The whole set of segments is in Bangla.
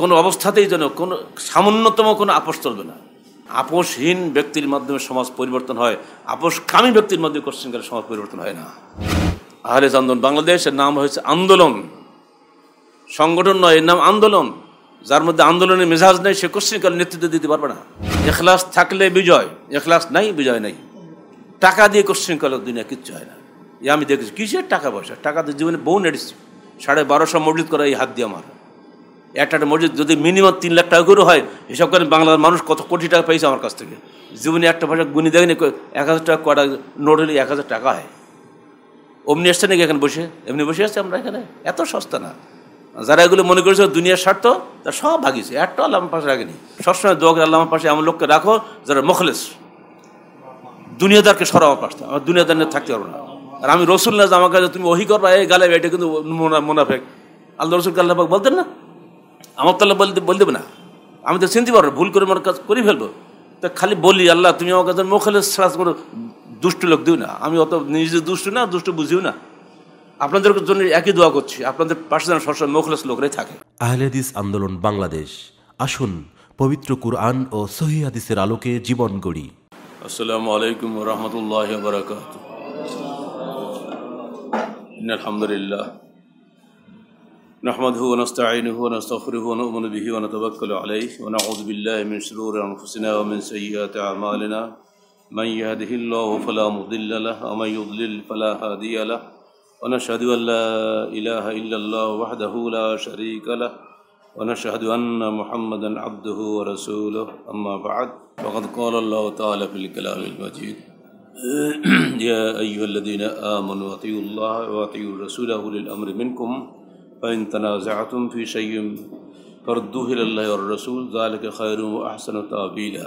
কোনো অবস্থাতেই যেন কোনো সামান্যতম কোনো আপোষ চলবে না আপোষহীন ব্যক্তির মাধ্যমে সমাজ পরিবর্তন হয় আপোষকামী ব্যক্তির মাধ্যমে কোশ্চিন করে সমাজ পরিবর্তন হয় না আহলে আন্দোলন বাংলাদেশের নাম হয়েছে আন্দোলন সংগঠন নয় এর নাম আন্দোলন যার মধ্যে আন্দোলনের মেজাজ নেই সে করে নেতৃত্ব দিতে পারবে না এখলাস থাকলে বিজয় এখলাস নাই বিজয় নাই টাকা দিয়ে কোশ্চিনকালের দুনিয়া কিচ্ছু হয় না এ আমি দেখেছি কিসের টাকা পয়সা টাকা দিয়ে জীবনে বউ নেড়েছি সাড়ে বারোশো মজুদ করা এই হাত দিয়ে আমার একটা একটা মসজিদ যদি মিনিমাম তিন লাখ টাকা করে হয় হিসাব করেন বাংলার মানুষ কত কোটি টাকা পেয়েছে আমার কাছ থেকে জীবনে একটা ভাষা গুনি দেখেনি এক হাজার টাকা কটা নোট হলে এক হাজার টাকা হয় অমনি এসছে নাকি এখানে বসে এমনি বসে আছে আমরা এখানে এত সস্তা না যারা এগুলো মনে করেছে দুনিয়ার স্বার্থ তার সব ভাগিয়েছে একটা আল্লাহ পাশে রাখেনি সবসময় দোয়া করে আল্লাহ পাশে এমন লোককে রাখো যারা মখলেস দুনিয়াদারকে সরাও পাশে আমার দুনিয়াদার নিয়ে থাকতে পারবো না আর আমি রসুল না আমার কাছে তুমি ওহি করবা এই গালে এটা কিন্তু মোনাফেক আল্লাহ রসুল গাল্লাফাক বলতেন না আমার তাহলে বলতে বল দেবে না আমি তো চিনতে পারবো ভুল করে আমার কাজ করে ফেলবো তা খালি বলি আল্লাহ তুমি আমার কাছে মোখালে শ্বাস করো দুষ্ট লোক দিও না আমি অত নিজে দুষ্ট না দুষ্ট বুঝিও না আপনাদের জন্য একই দোয়া করছি আপনাদের পাশে যেন সবসময় মোখলেস লোকরাই থাকে আহলেদিস আন্দোলন বাংলাদেশ আসুন পবিত্র কুরআন ও সহি হাদিসের আলোকে জীবন গড়ি আসসালামু আলাইকুম রহমতুল্লাহ বারাকাত ইন আলহামদুলিল্লাহ نحمده ونستعينه ونستغفره ونؤمن به ونتوكل عليه ونعوذ بالله من شرور أنفسنا ومن سيئات أعمالنا من يهده الله فلا مضل له ومن يضلل فلا هادي له ونشهد أن لا إله إلا الله وحده لا شريك له ونشهد أن محمدا عبده ورسوله أما بعد فقد قال الله تعالى في الكلام المجيد يا أيها الذين آمنوا أطيعوا الله وأطيعوا الرسول أولي الأمر منكم فإن تنازعتم في شيء فردوه إلى الله والرسول ذلك خير وأحسن تابيلا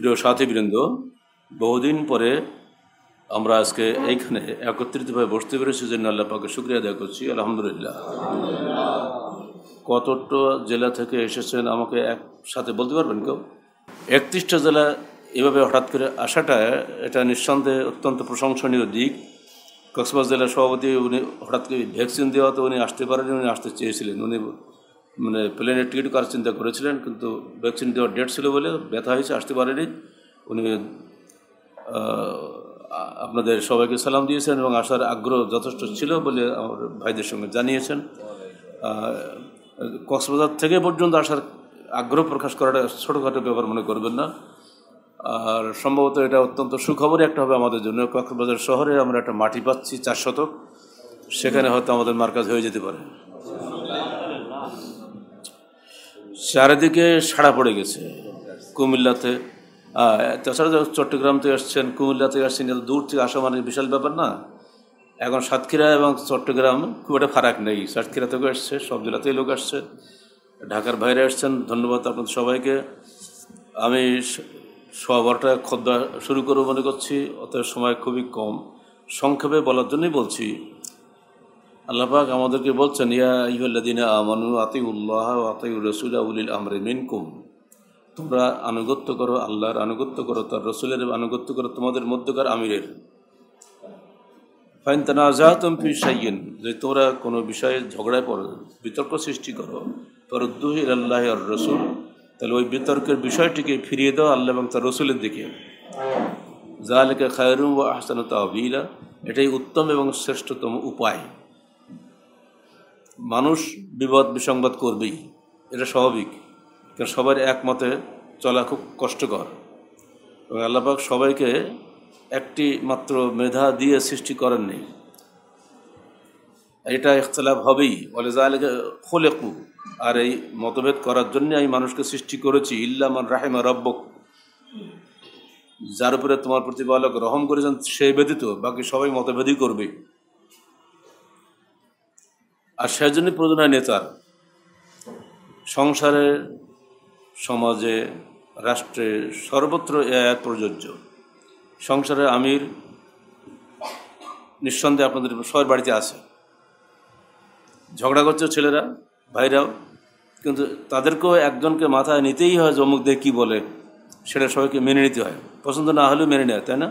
প্রিয় সাথীবৃন্দ বহুদিন পরে আমরা আজকে এইখানে একত্রিতভাবে বসতে পেরেছি জন্য আল্লাহ পাকে শুক্রিয়া আদায় করছি আলহামদুলিল্লাহ কতটা জেলা থেকে এসেছেন আমাকে একসাথে বলতে পারবেন কেউ একত্রিশটা জেলা এভাবে হঠাৎ করে আসাটা এটা নিঃসন্দেহে অত্যন্ত প্রশংসনীয় দিক কক্সবাজার জেলার সভাপতি উনি হঠাৎ করে ভ্যাকসিন দেওয়া তো উনি আসতে পারেনি উনি আসতে চেয়েছিলেন উনি মানে প্লেনের টিকিট করার চিন্তা করেছিলেন কিন্তু ভ্যাকসিন দেওয়ার ডেট ছিল বলে ব্যথা হয়েছে আসতে পারেনি উনি আপনাদের সবাইকে সালাম দিয়েছেন এবং আসার আগ্রহ যথেষ্ট ছিল বলে আমার ভাইদের সঙ্গে জানিয়েছেন কক্সবাজার থেকে পর্যন্ত আসার আগ্রহ প্রকাশ করাটা ছোটোখাটো ব্যাপার মনে করবেন না আর সম্ভবত এটা অত্যন্ত সুখবরই একটা হবে আমাদের জন্য কক্সবাজার শহরে আমরা একটা মাটি পাচ্ছি চার শতক সেখানে হয়তো আমাদের মার্কাজ হয়ে যেতে পারে চারিদিকে সাড়া পড়ে গেছে কুমিল্লাতে তাছাড়া চট্টগ্রাম থেকে আসছেন কুমিল্লা থেকে আসছেন এত দূর থেকে আসা মানে বিশাল ব্যাপার না এখন সাতক্ষীরা এবং চট্টগ্রাম খুব একটা ফারাক নেই সাতক্ষীরা থেকে আসছে সব জেলাতেই লোক আসছে ঢাকার বাইরে আসছেন ধন্যবাদ আপনাদের সবাইকে আমি সোয়া বারোটায় খদ্দা শুরু করবো মনে করছি অতএব সময় খুবই কম সংক্ষেপে বলার জন্যই বলছি আল্লাহাক আমাদেরকে বলছেন ইয়া ইহল্লাদিনা আমানু আতি উল্লাহ আতি রসুল আউলিল আমরে মিনকুম তোমরা আনুগত্য করো আল্লাহর আনুগত্য করো তার রসুলের আনুগত্য করো তোমাদের মধ্যকার আমিরের ফাইন তানা আজাহাতম ফি সাইয়েন যে তোমরা কোনো বিষয়ে ঝগড়ায় পড়ো বিতর্ক সৃষ্টি করো পরদ্দু আল্লাহ আর রসুল তাহলে ওই বিতর্কের বিষয়টিকে ফিরিয়ে দাও আল্লাহ এবং তার রসুলের দিকে জাহালিকা খায়রুম ও আহসান তাহবিলা এটাই উত্তম এবং শ্রেষ্ঠতম উপায় মানুষ বিপদ বিসংবাদ করবেই এটা স্বাভাবিক কারণ সবার একমতে চলা খুব কষ্টকর এবং আল্লাপাক সবাইকে একটি মাত্র মেধা দিয়ে সৃষ্টি করেননি এটা ইখতলাফ হবেই বলে যা খোলে কু আর এই মতভেদ করার জন্য আমি মানুষকে সৃষ্টি করেছি ইল্লামান রাহেমা রব্বক যার উপরে তোমার প্রতিপালক রহম করেছেন সে ব্যতীত বাকি সবাই মতভেদই করবে আর সেজন্যই প্রয়োজন হয় নেতার সংসারে সমাজে রাষ্ট্রে সর্বত্র এক প্রযোজ্য সংসারে আমির নিঃসন্দেহে আপনাদের সবার বাড়িতে আছে ঝগড়া করছে ছেলেরা ভাইরাও কিন্তু তাদেরকেও একজনকে মাথায় নিতেই হয় অমুকদের কী বলে সেটা সবাইকে মেনে নিতে হয় পছন্দ না হলেও মেনে নেয় তাই না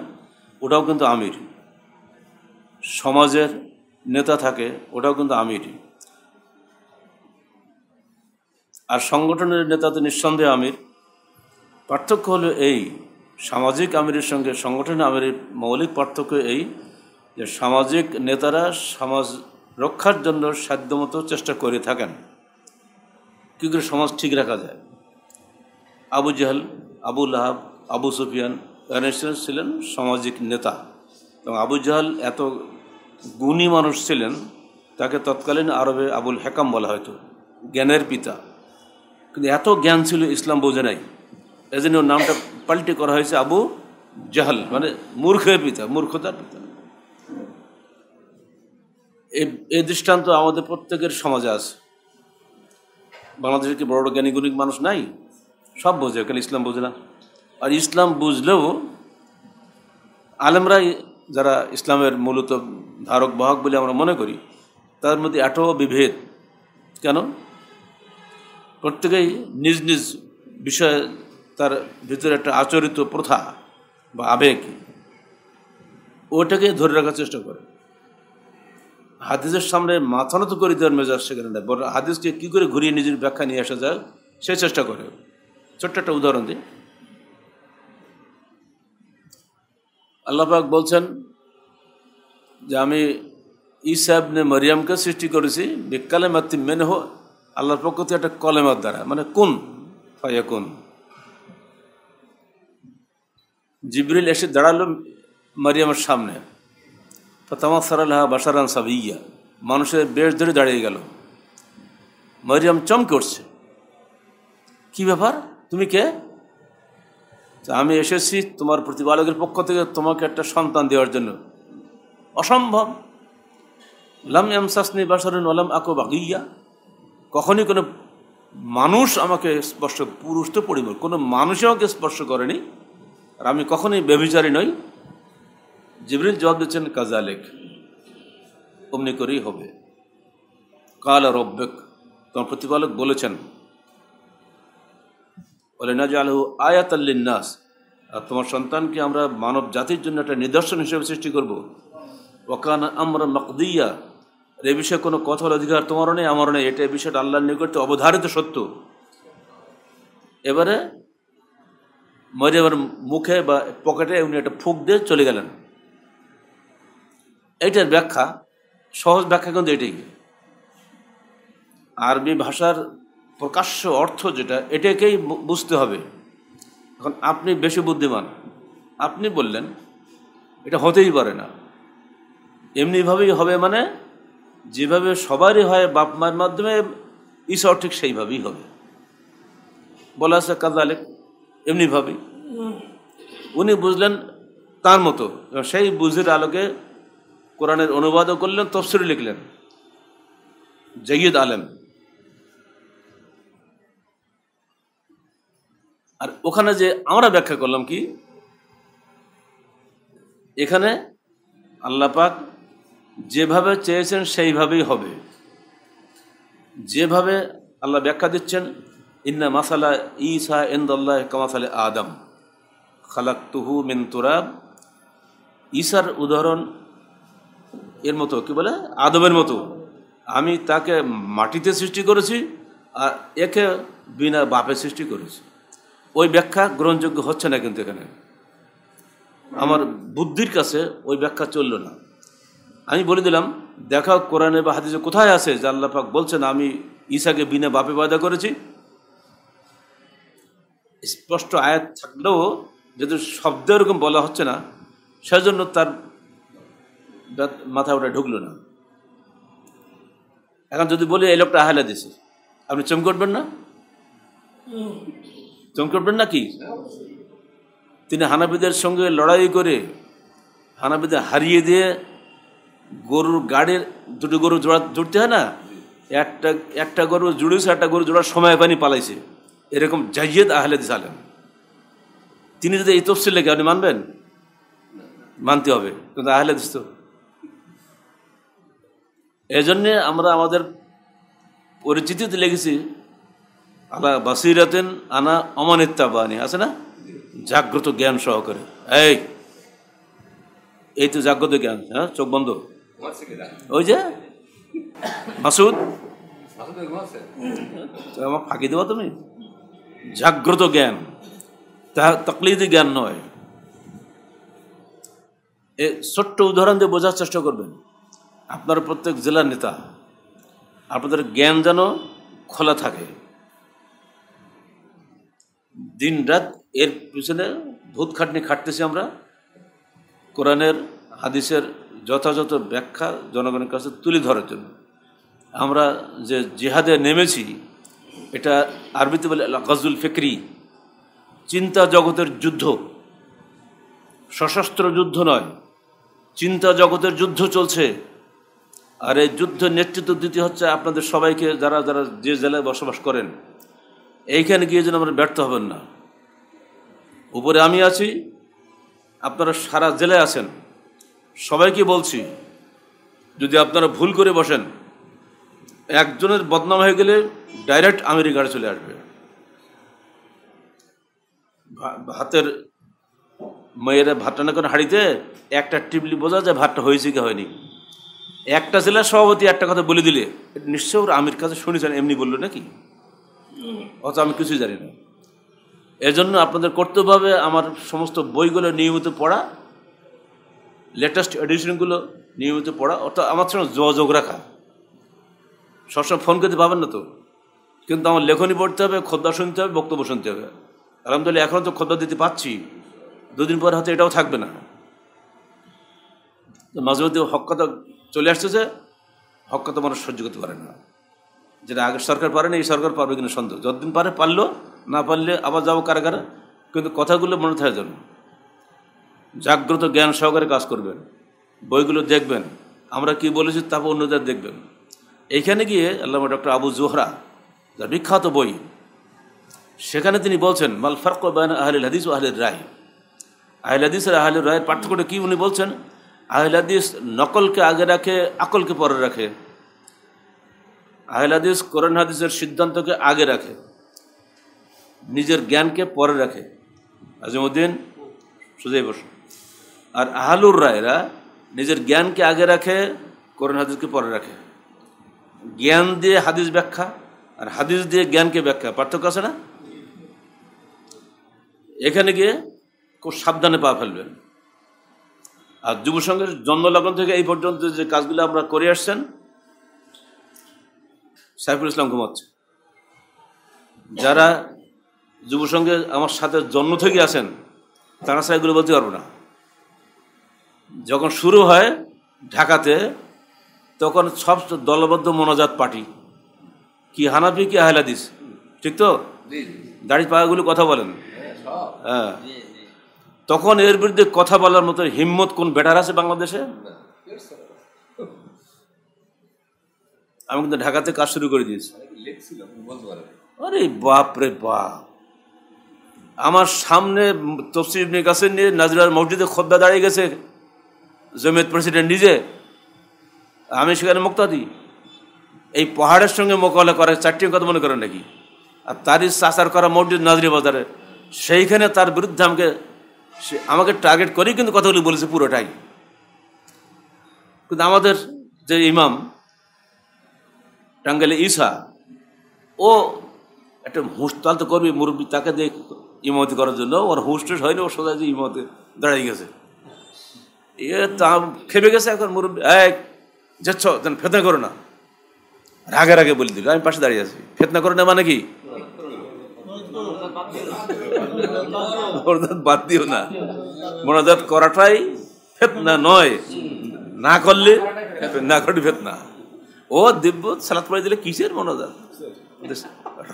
ওটাও কিন্তু আমির সমাজের নেতা থাকে ওটাও কিন্তু আমির আর সংগঠনের নেতা তো নিঃসন্দেহে আমির পার্থক্য হলো এই সামাজিক আমিরের সঙ্গে সংগঠন আমিরের মৌলিক পার্থক্য এই যে সামাজিক নেতারা সমাজ রক্ষার জন্য সাধ্যমতো চেষ্টা করে থাকেন কী করে সমাজ ঠিক রাখা যায় আবু জাহাল আবু লাহাব আবু সুফিয়ান অ্যানেস্টেন্স ছিলেন সামাজিক নেতা এবং আবু জাহাল এত গুণী মানুষ ছিলেন তাকে তৎকালীন আরবে আবুল হেকাম বলা হয়তো জ্ঞানের পিতা কিন্তু এত জ্ঞান ছিল ইসলাম বোঝে নাই এজন্য ওর নামটা পাল্টে করা হয়েছে আবু জাহাল মানে মূর্খের পিতা মূর্খতার পিতা এই দৃষ্টান্ত আমাদের প্রত্যেকের সমাজে আছে বাংলাদেশে কি বড় বড় জ্ঞানী গুণিক মানুষ নাই সব বোঝে কেন ইসলাম বোঝে না আর ইসলাম বুঝলেও আলেমরাই যারা ইসলামের মূলত ধারক বাহক বলে আমরা মনে করি তার মধ্যে এত বিভেদ কেন প্রত্যেকেই নিজ নিজ বিষয়ে তার ভিতরে একটা আচরিত প্রথা বা আবেগ ওটাকে ধরে রাখার চেষ্টা করে হাদিসের সামনে মাথা নত করে দেওয়ার মেজাজ সেখানে নেয় বরং হাদিসকে কী করে ঘুরিয়ে নিজের ব্যাখ্যা নিয়ে আসা যায় সে চেষ্টা করে ছোট্ট একটা উদাহরণ দিই আল্লাহবাক বলছেন যে আমি নে মরিয়ামকে সৃষ্টি করেছি বিকালে মাতৃ মেনে হো আল্লাহর পক্ষ থেকে একটা কলেমার দ্বারা মানে কোন ফাইয়া কোন জিবরিল এসে দাঁড়ালো মারিয়ামের সামনে ফতামা সারাল্লাহা বাসারান সাবিয়া মানুষের বেশ ধরে দাঁড়িয়ে গেল মরিয়াম চমকে উঠছে কি ব্যাপার তুমি কে আমি এসেছি তোমার প্রতিপালকের পক্ষ থেকে তোমাকে একটা সন্তান দেওয়ার জন্য অসম্ভব লাম শাসনি বাসারুন ওলাম আকো বাগিয়া কখনই কোনো মানুষ আমাকে স্পর্শ পুরুষ তো পরিবার কোনো মানুষ আমাকে স্পর্শ করেনি আর আমি কখনোই ব্যভিচারী নই জিবরিল জবাব দিচ্ছেন কাজালেক অমনি করেই হবে কাল অব্যক তোমার প্রতিপালক বলেছেন বলে না যে আয়াত আয়াতাল্লিন্নাস আর তোমার সন্তানকে আমরা মানব জাতির জন্য একটা নিদর্শন হিসেবে সৃষ্টি করব ওকান আমরা মকদিয়া এ বিষয়ে কোনো কথার অধিকার তোমারও নেই আমারও নেই এটা বিষয়টা আল্লাহ নিকটে অবধারিত সত্য এবারে মরিয়ামের মুখে বা পকেটে উনি একটা ফুক দিয়ে চলে গেলেন এটার ব্যাখ্যা সহজ ব্যাখ্যা কিন্তু এটাই আরবি ভাষার প্রকাশ্য অর্থ যেটা এটাকেই বুঝতে হবে এখন আপনি বেশি বুদ্ধিমান আপনি বললেন এটা হতেই পারে না এমনিভাবেই হবে মানে যেভাবে সবারই হয় বাপ মায়ের মাধ্যমে ঈশ্বর ঠিক সেইভাবেই হবে বলা আছে আলেক এমনিভাবেই উনি বুঝলেন তার মতো সেই বুঝের আলোকে কোরআনের অনুবাদও করলেন তফসির লিখলেন জৈয়দ আলেম আর ওখানে যে আমরা ব্যাখ্যা করলাম কি এখানে আল্লাপাক যেভাবে চেয়েছেন সেইভাবেই হবে যেভাবে আল্লাহ ব্যাখ্যা দিচ্ছেন ইন্না মাসালা ইসা ইন্দাল্লাহ কামাসালে আদম খালাক তুহু মিন তুরাব ঈশার উদাহরণ এর মতো কি বলে আদমের মতো আমি তাকে মাটিতে সৃষ্টি করেছি আর একে বিনা বাপে সৃষ্টি করেছি ওই ব্যাখ্যা গ্রহণযোগ্য হচ্ছে না কিন্তু এখানে আমার বুদ্ধির কাছে ওই ব্যাখ্যা চলল না আমি বলে দিলাম দেখা কোরআনে বা হাদিসে কোথায় আছে যে আল্লাপাক বলছেন আমি ঈশাকে বিনা বাপে পয়দা করেছি স্পষ্ট আয়াত থাকলেও যেহেতু শব্দ এরকম বলা হচ্ছে না সেজন্য তার মাথা ওটা ঢুকলো না এখন যদি বলি এই লোকটা আহলে দিছে আপনি চমকটবেন না চমকটবেন উঠবেন না কি তিনি হানাবিদের সঙ্গে লড়াই করে হানাবিদের হারিয়ে দিয়ে গরুর গাড়ির দুটো গরু জোড়া জুড়তে হয় না একটা একটা গরু জুড়েছে একটা গরু জোড়ার সময় পানি পালাইছে এরকম জাইয়েদ আহলে দিস তিনি যদি এই তফসিল লেগে আপনি মানবেন মানতে হবে কিন্তু আহলে দিস তো এজন্যে আমরা আমাদের পরিচিতিতে লেগেছি আল্লাহ বাসিরাতেন আনা অমানিত্যা বাণী আছে না জাগ্রত জ্ঞান সহকারে এই এই তো জাগ্রত জ্ঞান হ্যাঁ চোখ বন্ধ ওই যে মাসুদ আমার ফাঁকি দেওয়া তুমি জাগ্রত জ্ঞান তাহা তকলিদি জ্ঞান নয় এ ছোট্ট উদাহরণ দিয়ে বোঝার চেষ্টা করবেন আপনার প্রত্যেক জেলার নেতা আপনাদের জ্ঞান যেন খোলা থাকে দিন রাত এর পিছনে ভূত খাটনি খাটতেছি আমরা কোরআনের হাদিসের যথাযথ ব্যাখ্যা জনগণের কাছে তুলে ধরার জন্য আমরা যে জেহাদে নেমেছি এটা আরবিতে বলে গজুল ফেকরি চিন্তা জগতের যুদ্ধ সশস্ত্র যুদ্ধ নয় চিন্তা জগতের যুদ্ধ চলছে আর এই যুদ্ধ নেতৃত্ব দিতে হচ্ছে আপনাদের সবাইকে যারা যারা যে জেলায় বসবাস করেন এইখানে গিয়ে যেন আমরা ব্যর্থ হবেন না উপরে আমি আছি আপনারা সারা জেলায় আছেন সবাইকে বলছি যদি আপনারা ভুল করে বসেন একজনের বদনাম হয়ে গেলে ডাইরেক্ট আমেরিকায় চলে আসবে ভাতের মেয়েরা ভাতটা না করে হাড়িতে একটা টিপলি বোঝা যায় ভাতটা হয়েছে কি হয়নি একটা জেলার সভাপতি একটা কথা বলে দিলে নিশ্চয় ওর আমির কাছে শুনেছেন এমনি বললো নাকি অত আমি কিছুই জানি না এজন্য আপনাদের কর্তব্য হবে আমার সমস্ত বইগুলো নিয়মিত পড়া লেটেস্ট এডিশনগুলো নিয়মিত পড়া অর্থাৎ আমার সঙ্গে যোগাযোগ রাখা সবসময় ফোন করতে পাবেন না তো কিন্তু আমার লেখনী পড়তে হবে খদ্দা শুনতে হবে বক্তব্য শুনতে হবে আলহামদুলিল্লাহ এখন তো খদ্দা দিতে পাচ্ছি দুদিন পর হয়তো এটাও থাকবে না মাঝে মধ্যে হক কথা চলে আসছে যে হক তো মানুষ সহ্য করতে পারেন না যেটা আগে সরকার পারেন এই সরকার পারবে কিনা সন্দেহ যতদিন পারে পারলো না পারলে আবার যাবো কারাগারে কিন্তু কথাগুলো মনে থাকার জন্য জাগ্রত জ্ঞান সহকারে কাজ করবেন বইগুলো দেখবেন আমরা কি বলেছি তারপর অন্যদের দেখবেন এইখানে গিয়ে আল্লামা ডক্টর আবু জোহরা যার বিখ্যাত বই সেখানে তিনি বলছেন মাল ফারক বায়ন আহলিল হাদিস ও আহলের রায় আহল হাদিস আর আহলির রায়ের পার্থক্যটা কী উনি বলছেন আহলাদিস নকলকে আগে রাখে আকলকে পরে রাখে আহলাদিস কোরআন হাদিসের সিদ্ধান্তকে আগে রাখে নিজের জ্ঞানকে পরে রাখে আজিমুদ্দিন সুজয় বসু আর আহালুর রায়রা নিজের জ্ঞানকে আগে রাখে কোরআন হাদিসকে পরে রাখে জ্ঞান দিয়ে হাদিস ব্যাখ্যা আর হাদিস দিয়ে জ্ঞানকে ব্যাখ্যা পার্থক্য আছে না এখানে গিয়ে খুব সাবধানে পা ফেলবেন আর যুব সংঘের জন্মলগ্ন থেকে এই পর্যন্ত যে কাজগুলো আমরা করে আসছেন সাইফুল ইসলাম ঘুমাচ্ছে যারা যুব সংঘে আমার সাথে জন্ম থেকে আছেন তারা সাই এগুলো বলতে পারবো না যখন শুরু হয় ঢাকাতে তখন সব দলবদ্ধ মনোজাত পার্টি কি হানাফি কি আহলাদিস ঠিক তো দাড়ি পাগুলো কথা বলেন হ্যাঁ তখন এর বিরুদ্ধে কথা বলার মতো হিম্মত কোন বেটার আছে বাংলাদেশে আমি কিন্তু ঢাকাতে কাজ শুরু করে দিয়েছি আরে বাপ রে বাপ আমার সামনে তফসিল কাছে নিয়ে নাজিরার মসজিদে খদ্দা দাঁড়িয়ে গেছে জমিয়ত প্রেসিডেন্ট নিজে আমি সেখানে মুক্তাদি এই পাহাড়ের সঙ্গে মোকাবিলা করে চারটি কথা মনে করেন নাকি আর তারই চাচার করা মসজিদ নাজরি বাজারে সেইখানে তার বিরুদ্ধে আমাকে সে আমাকে টার্গেট করেই কিন্তু কথাগুলি বলেছে পুরোটাই কিন্তু আমাদের যে ইমাম টাঙ্গালে ইসা ও একটা হুঁশ তাল তো করবে মুরব্বী তাকে দিয়ে ইমতি করার জন্য ওর হুঁশ টুস হয়নি ওর সোজা যে ইমতে দাঁড়িয়ে গেছে ইয়ে তা খেপে গেছে এখন মুরব্বী এক যাচ্ছ যেন ফেতনা করো না রাগে রাগে বলে দিল আমি পাশে দাঁড়িয়ে আছি ফেতনা করো না মানে কি মোনাজাত বাদ দিও না মোনাজাত করাটাই ফেতনা নয় না করলে না করলে ফেতনা ও দিব্য সালাত পড়ে দিলে কিসের মোনাজাত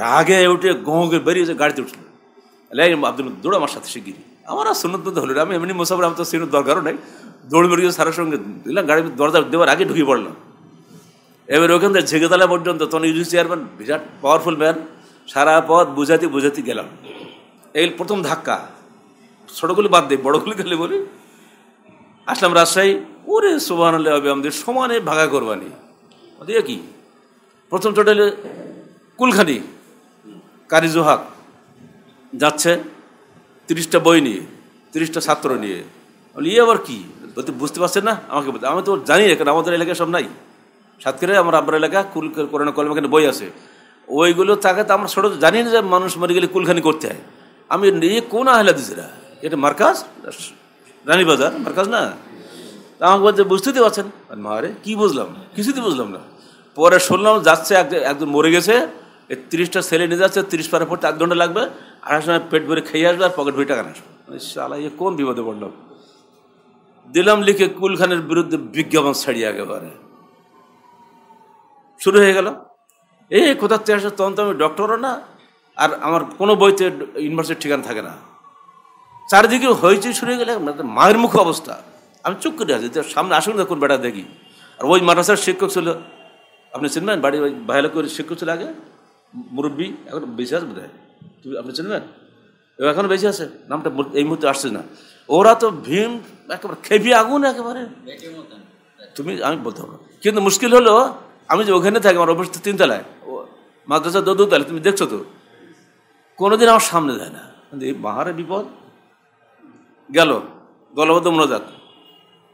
রাগে উঠে বেরিয়ে বেরিয়েছে গাড়িতে উঠল আব্দুল দৌড় আমার সাথে শিগগিরি আমার আর সুনত হলো আমি এমনি মুসাফর আমার তো সিনের দরকারও নাই দৌড় বেরিয়ে সারা সঙ্গে দিলাম গাড়ি দরজা দেওয়ার আগে ঢুকে পড়লাম এবার ওখান থেকে ঝেঁকেতলা পর্যন্ত তখন ইউজি চেয়ারম্যান বিরাট পাওয়ারফুল ম্যান সারা পথ বুঝাতে বুঝাতে গেলাম এই প্রথম ধাক্কা ছোটগুলি বাদ দিই বড়গুলি খেলে বলি আসলাম রাজশাহী ওরে সোহান আল্লাহ হবে আমাদের সমানে ভাগা করবানি দিয়ে কি প্রথম চটালে কুলখানি কারি জোহাক যাচ্ছে তিরিশটা বই নিয়ে তিরিশটা ছাত্র নিয়ে বলি ইয়ে আবার কি বলতে বুঝতে পারছেন না আমাকে বলতে আমি তো জানি না কারণ আমাদের এলাকায় সব নাই সাতক্ষীরা আমার আব্বার এলাকা কুল করোনা কলম এখানে বই আছে ওইগুলো তাকে তো আমরা ছোটো জানি না যে মানুষ মরে গেলে কুলখানি করতে হয় আমি নিজে কোন আহলে হাদিসরা এটা মার্কাজ বাজার মার্কাজ না আমাকে বলছে বুঝতেই পারছেন রে কি বুঝলাম কিছুতে বুঝলাম না পরে শুনলাম যাচ্ছে একজন মরে গেছে এই তিরিশটা ছেলে নিয়ে যাচ্ছে তিরিশ পারে পড়তে এক ঘন্টা লাগবে সময় পেট ভরে খেয়ে আসবে আর পকেট ভরে টাকা আসবে ইয়ে কোন বিপদে পড়লাম দিলাম লিখে কুলখানের বিরুদ্ধে বিজ্ঞাপন ছাড়িয়ে একেবারে শুরু হয়ে গেল এই কোথার থেকে আসে তখন তো আমি ডক্টরও না আর আমার কোনো বইতে ইউনিভার্সিটির ঠিকানা থাকে না চারিদিকে হয়েছে শুনে গেলে মায়ের মুখ অবস্থা আমি চুপ করে আছি সামনে আসুন দেখুন বেটা দেখি আর ওই মাদ্রাসার শিক্ষক ছিল আপনি চিনবেন বাড়ি ওই ভাইলা করে শিক্ষক ছিল আগে মুরব্বী এখন বেশি আছে তুমি আপনি চিনবেন এখন বেশি আছে নামটা এই মুহূর্তে আসছে না ওরা তো ভীম একেবারে খেপি আগুন একেবারে তুমি আমি বলতে পারবো কিন্তু মুশকিল হলো আমি যে ওখানে থাকি আমার অফিস তিনতলায় মাদ্রাসা দোতলায় তুমি দেখছো তো কোনোদিন আমার সামনে যায় না এই বাহারে বিপদ গেল গলবদ্ধ মনোজাত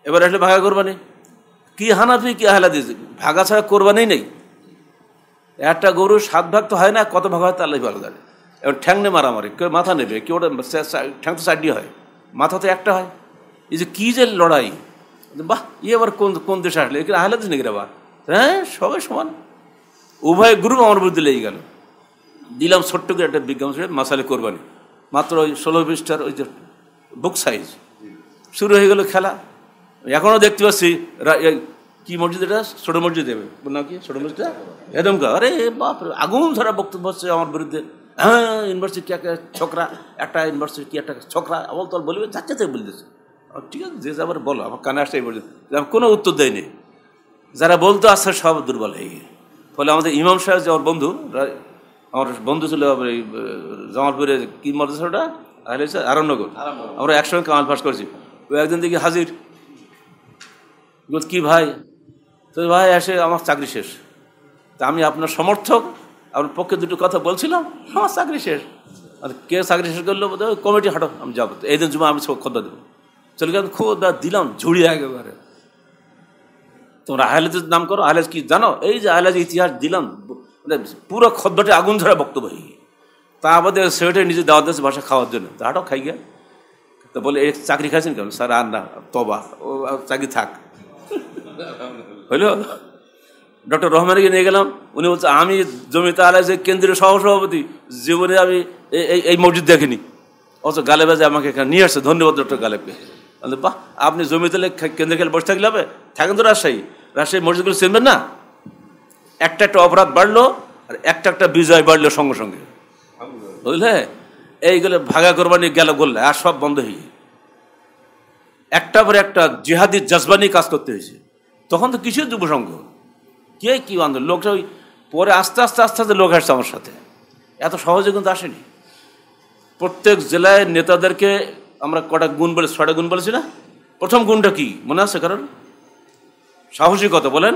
এবার আসলে ভাগা কোরবানি কি হানা তুই কি হেলা দিয়েছে ভাগা ছাড়া কোরবানি নেই একটা গরু সাত ভাগ তো হয় না কত ভাগ হয় তাহলে ভালো লাগে এবার ঠ্যাং নে মারামারি কেউ মাথা নেবে কেউ ওটা ঠ্যাং তো চারটি হয় মাথা তো একটা হয় এই যে কী যে লড়াই বাহ ই ইয়ে আবার কোন কোন দেশে আসলে এখানে আহলা নেই রে আবার হ্যাঁ সবাই সমান উভয় গ্রুপ আমার বিরুদ্ধে লেগে গেল দিলাম ছোট্ট করে একটা বিজ্ঞাপন মাসালে কোরবানি মাত্র ওই ষোলো পৃষ্ঠার ওই যে বুক সাইজ শুরু হয়ে গেল খেলা এখনও দেখতে পাচ্ছি কি মসজিদ এটা ছোটো মসজিদ দেবে না কি ছোটো মসজিদ এরকম আরে বাপ আগুন ধরা বক্তব্য হচ্ছে আমার বিরুদ্ধে হ্যাঁ ইউনিভার্সিটি কি একটা ছোকরা একটা ইউনিভার্সিটি কি একটা ছোকরা অবল তল বলবে যাচ্ছে তাই বলতেছে ঠিক আছে যে যাবার বলো আমার কানে আসতেই বলছে আমি কোনো উত্তর দেয়নি যারা বলতো আসছে সব দুর্বল হয়ে গিয়ে ফলে আমাদের ইমাম সাহেব যে আমার বন্ধু আমার বন্ধু ছিল জামালপুরে কি মাদ্রাসাটা তাহলে হচ্ছে আরামনগর আমরা একসঙ্গে কামাল পাস করছি ও একদিন দেখি হাজির বল কি ভাই তো ভাই এসে আমার চাকরি শেষ তা আমি আপনার সমর্থক আপনার পক্ষে দুটো কথা বলছিলাম আমার চাকরি শেষ আর কে চাকরি শেষ করলো কমিটি হাঁটো আমি যাবো এই দিন জুমা আমি খদ্দা দেবো চলে গেলাম খোদা দিলাম ঝুড়ি একেবারে তোমরা আহলেজের নাম করো আহলেজ কি জানো এই যে আহলেজ ইতিহাস দিলাম মানে পুরো খদ্দটে আগুন ধরা বক্তব্য হয়ে তা আমাদের সেটে নিজে দাওয়াত দেশ ভাষা খাওয়ার জন্য তাহাটাও খাই গেল তো বলে এই চাকরি খাইছেন কেন স্যার আর না তবা ও চাকরি থাক হইল ডক্টর রহমানকে নিয়ে গেলাম উনি বলছে আমি জমি তাহলে যে কেন্দ্রীয় সহসভাপতি জীবনে আমি এই এই মসজিদ দেখিনি অথচ গালে বাজে আমাকে এখানে নিয়ে আসছে ধন্যবাদ ডক্টর গালেবকে বাহ আপনি জমি তাহলে কেন্দ্রে খেলে বসে থাকলে হবে থাকেন তো রাজশাহী রাজশাহী মসজিদগুলো চিনবেন না একটা একটা অপরাধ বাড়লো আর একটা একটা বিজয় বাড়লো সঙ্গে সঙ্গে বুঝলে এইগুলো ভাগা কোরবানি গেল গোল্লা আর সব বন্ধ হয়ে একটা পরে একটা জেহাদি জাজবানি কাজ করতে হয়েছে তখন তো কিছু যুবসংঘ কে কী আন্দোলন লোকটা ওই পরে আস্তে আস্তে আস্তে আস্তে লোক আসছে আমার সাথে এত সহজে কিন্তু আসেনি প্রত্যেক জেলায় নেতাদেরকে আমরা কটা গুণ বলে ছটা গুণ বলেছি না প্রথম গুণটা কি মনে আছে কারণ সাহসিকতা বলেন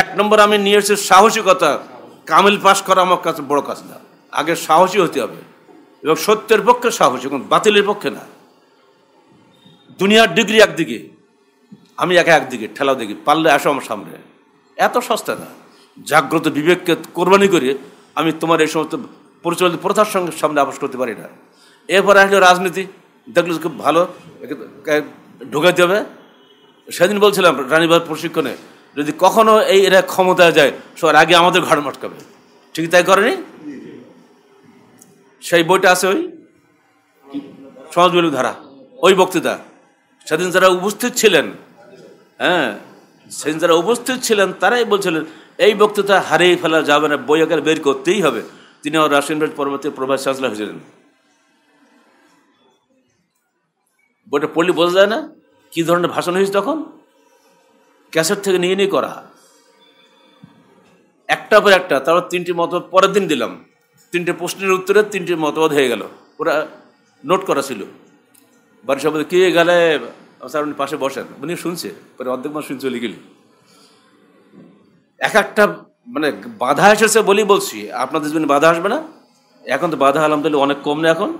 এক নম্বর আমি নিয়ে এসেছি সাহসিকতা কামিল পাশ করা আমার কাছে বড় কাজ না আগে সাহসী হতে হবে এবং সত্যের পক্ষে সাহসী কিন্তু বাতিলের পক্ষে না দুনিয়ার ডিগ্রি একদিকে আমি একা একদিকে ঠেলা দেখি পারলে আসো আমার সামনে এত সস্তা না জাগ্রত বিবেককে কোরবানি করে আমি তোমার এই সমস্ত পরিচালিত প্রথার সঙ্গে সামনে আপোষ করতে পারি না এরপর আসলে রাজনীতি দেখলে খুব ভালো ঢোকাতে হবে সেদিন বলছিলাম রানীবাদ প্রশিক্ষণে যদি কখনো এই এরা ক্ষমতায় যায় সবার আগে আমাদের ঘর মটকাবে ঠিক তাই করেনি সেই বইটা আছে ওই সমাজবিলু ধারা ওই বক্তৃতা সেদিন যারা উপস্থিত ছিলেন হ্যাঁ সেদিন যারা উপস্থিত ছিলেন তারাই বলছিলেন এই বক্তৃতা হারিয়ে ফেলা যাবে না বই আকার বের করতেই হবে তিনি রাশিয়ান পরবর্তী প্রভাস চ্যান্সেলার হয়েছিলেন বইটা পড়লে বোঝা যায় না কী ধরনের ভাষণ হয়েছে তখন ক্যাসেট থেকে নিয়ে নিয়ে করা একটা পর একটা তারপর তিনটি মতবাদ পরের দিন দিলাম তিনটে প্রশ্নের উত্তরে তিনটি মতবাদ হয়ে গেল ওরা নোট করা ছিল বাড়ির সব কে গেলে স্যার উনি পাশে বসেন উনি শুনছে পরে অর্ধেক মাস শুনছে চলে গেলি এক একটা মানে বাধা এসেছে বলেই বলছি আপনাদের জন্য বাধা আসবে না এখন তো বাধা আলহামদুলিল্লাহ অনেক কম না এখন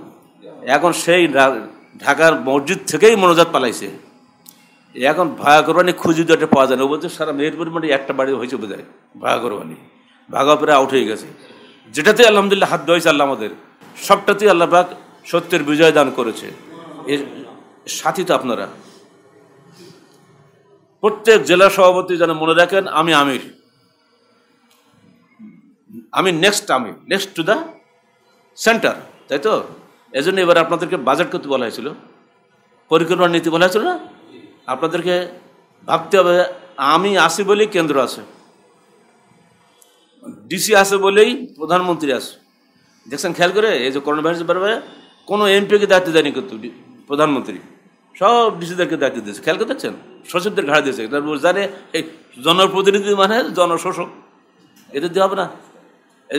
এখন সেই ঢাকার মসজিদ থেকেই মনোজাত পালাইছে এখন ভায়া কোরবানি খুঁজে দিয়ে পাওয়া যায় না বলছে সারা মেহেরপুর মানে একটা বাড়ি হয়েছে বোধহয় ভায়া কোরবানি ভাগা পরে আউট হয়ে গেছে যেটাতে আলহামদুলিল্লাহ হাত ধরেছে আল্লাহ আমাদের সবটাতেই পাক সত্যের বিজয় দান করেছে এর সাথী তো আপনারা প্রত্যেক জেলা সভাপতি যেন মনে রাখেন আমি আমির আমি নেক্সট আমি নেক্সট টু দ্য সেন্টার তাই তো এজন্য এবার আপনাদেরকে বাজেট করতে বলা হয়েছিল পরিকল্পনা নীতি বলা হয়েছিল না আপনাদেরকে ভাবতে হবে আমি আসি বলেই কেন্দ্র আছে ডিসি আছে বলেই প্রধানমন্ত্রী আছে দেখছেন খেয়াল করে এই যে করোনা ভাইরাসের ব্যাপারে কোনো এমপিকে দায়িত্ব দেয়নি কিন্তু প্রধানমন্ত্রী সব ডিসিদেরকে দায়িত্ব দিয়েছে খেয়াল করে দেখছেন সচিবদের ঘাড়ে দিয়েছে জানে এই জনপ্রতিনিধি মানে জনশোষক এদের দেওয়া হবে না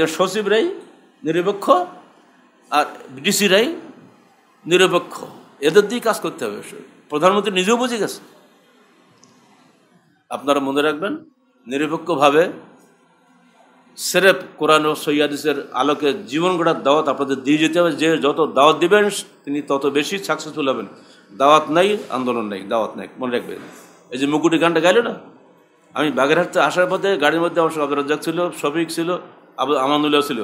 যে সচিবরাই নিরপেক্ষ আর ডিসিরাই নিরপেক্ষ এদের দিয়ে কাজ করতে হবে প্রধানমন্ত্রী নিজেও বুঝে গেছে আপনারা মনে রাখবেন নিরপেক্ষভাবে সেরেফ কোরআন ও সৈয়াদিসের আলোকে জীবন গড়ার দাওয়াত আপনাদের দিয়ে যেতে হবে যে যত দাওয়াত দিবেন তিনি তত বেশি সাকসেসফুল হবেন দাওয়াত নাই আন্দোলন নাই দাওয়াত নাই মনে রাখবেন এই যে মুকুটি গানটা গাইল না আমি বাগেরহাটতে আসার পথে গাড়ির মধ্যে আমার আব্দুল রাজ্জাক ছিল শফিক ছিল আবু আমানুল্লাহ ছিল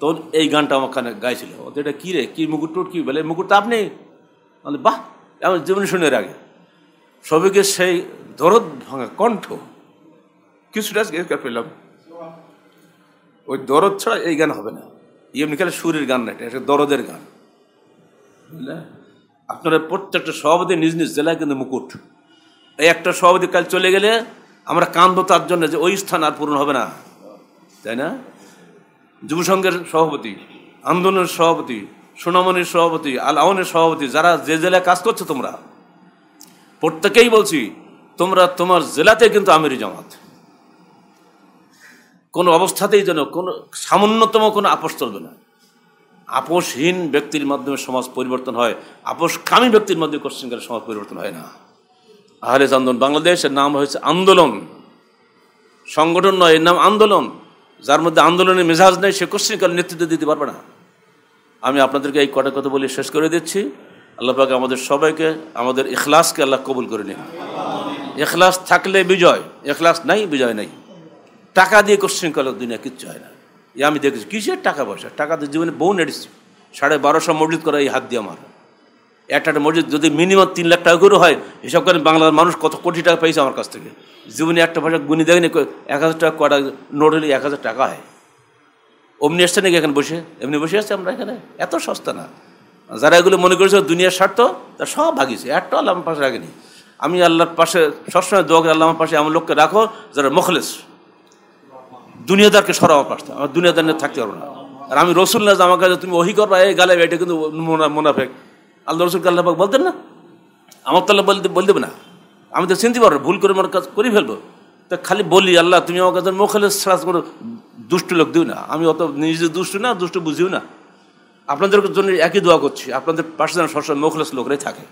তখন এই গানটা আমার কানে গাইছিল এটা কী রে কী মুকুট টুট কী বলে মুকুট তো আপনি বাহ এমন জীবন শুনে রাখে সবিকে সেই দরদ ভাঙা কণ্ঠ কিছুটা আজকে পেলাম ওই দরদ ছাড়া এই গান হবে না এমনি খেলে সুরের গান না এটা দরদের গান বুঝলে আপনারা প্রত্যেকটা সভাপতি নিজ নিজ জেলায় কিন্তু মুকুট এই একটা সভাপতি কাল চলে গেলে আমরা কান্দ তার জন্য যে ওই স্থান আর পূরণ হবে না তাই না যুব সংঘের সভাপতি আন্দোলনের সভাপতি সোনামণির সভাপতি আল আউনের সভাপতি যারা যে জেলায় কাজ করছো তোমরা প্রত্যেকেই বলছি তোমরা তোমার জেলাতে কিন্তু আমির জামাত কোনো অবস্থাতেই যেন কোনো সামান্যতম কোনো আপোষ চলবে না আপোষহীন ব্যক্তির মাধ্যমে সমাজ পরিবর্তন হয় আপোষকামী ব্যক্তির মাধ্যমে করে সমাজ পরিবর্তন হয় না আহলে আন্দোলন বাংলাদেশের নাম হয়েছে আন্দোলন সংগঠন নয় এর নাম আন্দোলন যার মধ্যে আন্দোলনের মেজাজ নেই সে কোশ্চিনকালে নেতৃত্ব দিতে পারবে না আমি আপনাদেরকে এই কটা কথা বলে শেষ করে দিচ্ছি আল্লাহ পাকে আমাদের সবাইকে আমাদের ইখলাসকে আল্লাহ কবুল করে নিন এখলাস থাকলে বিজয় এখলাস নাই বিজয় নাই টাকা দিয়ে কোশ্চিন করলে দুনিয়া কিচ্ছু হয় না এ আমি দেখেছি কিসের টাকা পয়সা টাকা তো জীবনে বউ নেড়েছি সাড়ে বারোশো মসজিদ করা এই হাত দিয়ে আমার একটা একটা মসজিদ যদি মিনিমাম তিন লাখ টাকা করে হয় হিসাব কারণে বাংলার মানুষ কত কোটি টাকা পেয়েছে আমার কাছ থেকে জীবনে একটা পয়সা গুনি দেখেনি এক হাজার টাকা কটা নোট হলে এক হাজার টাকা হয় অমনি এসছে নাকি এখানে বসে এমনি বসে আছে আমরা এখানে এত সস্তা না যারা এগুলো মনে করেছে দুনিয়ার স্বার্থ তার সব ভাগিয়েছে একটা আল্লাহ আমার পাশে রাখেনি আমি আল্লাহর পাশে সবসময় দোয়া করে আল্লাহ আমার পাশে এমন লোককে রাখো যারা মখলেস দুনিয়াদারকে সরাও পাশে আমার দুনিয়াদার নিয়ে থাকতে পারবো না আর আমি রসুল না আমার কাছে তুমি ওহি করবা এই গালে এটা কিন্তু মোনাফেক আল্লাহ রসুল আল্লাহাক বলতেন না আমার তো আল্লাহ বলতে বলতে না আমি তো চিনতে পারবো ভুল করে আমার কাজ করি ফেলবো তা খালি বলি আল্লাহ তুমি আমাকে একজন মোখালে সাজ করো দুষ্ট লোক দিও না আমি অত নিজে দুষ্ট না দুষ্ট বুঝিও না আপনাদের জন্য একই দোয়া করছি আপনাদের পাশে যেন সবসময় মোখলেস লোকরাই থাকে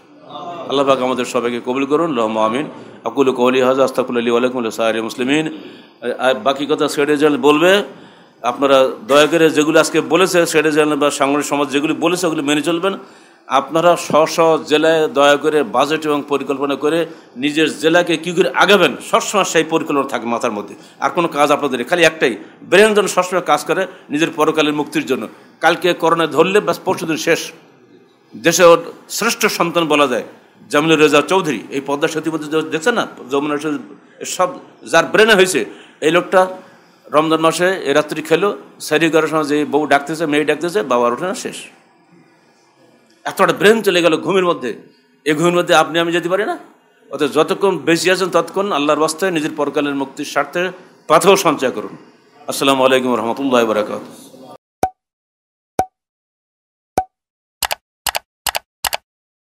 আল্লাহ পাক আমাদের সবাইকে কবুল করুন লহম আমিন আকুল কৌলি হাজ আস্তাকুল আলী আলাইকুম সাহারি মুসলিমিন বাকি কথা সেটে জেল বলবে আপনারা দয়া করে যেগুলো আজকে বলেছে সেটে জেল বা সাংগঠনিক সমাজ যেগুলি বলেছে ওগুলি মেনে চলবেন আপনারা স্ব স্ব জেলায় দয়া করে বাজেট এবং পরিকল্পনা করে নিজের জেলাকে কী করে আগাবেন সবসময় সেই পরিকল্পনা থাকে মাথার মধ্যে আর কোনো কাজ আপনাদের খালি একটাই ব্রেন যেন সবসময় কাজ করে নিজের পরকালের মুক্তির জন্য কালকে করোনায় ধরলে বা পরশুদিন শেষ দেশের শ্রেষ্ঠ সন্তান বলা যায় জামিলুর রেজা চৌধুরী এই পদ্মা সেতুপতি দেখছেন না যমুনা সব যার ব্রেনে হয়েছে এই লোকটা রমজান মাসে এ রাত্রি খেলো সারি করার সময় যে বউ ডাকতেছে মেয়ে ডাকতেছে বাবার ওঠে না শেষ এতটা ব্রেন চলে গেল ঘুমের মধ্যে এই ঘুমের মধ্যে আপনি আমি যেতে পারি না অর্থাৎ যতক্ষণ বেশি আছেন ততক্ষণ আল্লাহর বাস্তায় নিজের পরকালের মুক্তির স্বার্থে পাথর সঞ্চয় করুন আসসালামু আলাইকুম রহমতুল্লাহ বারাকাতুহ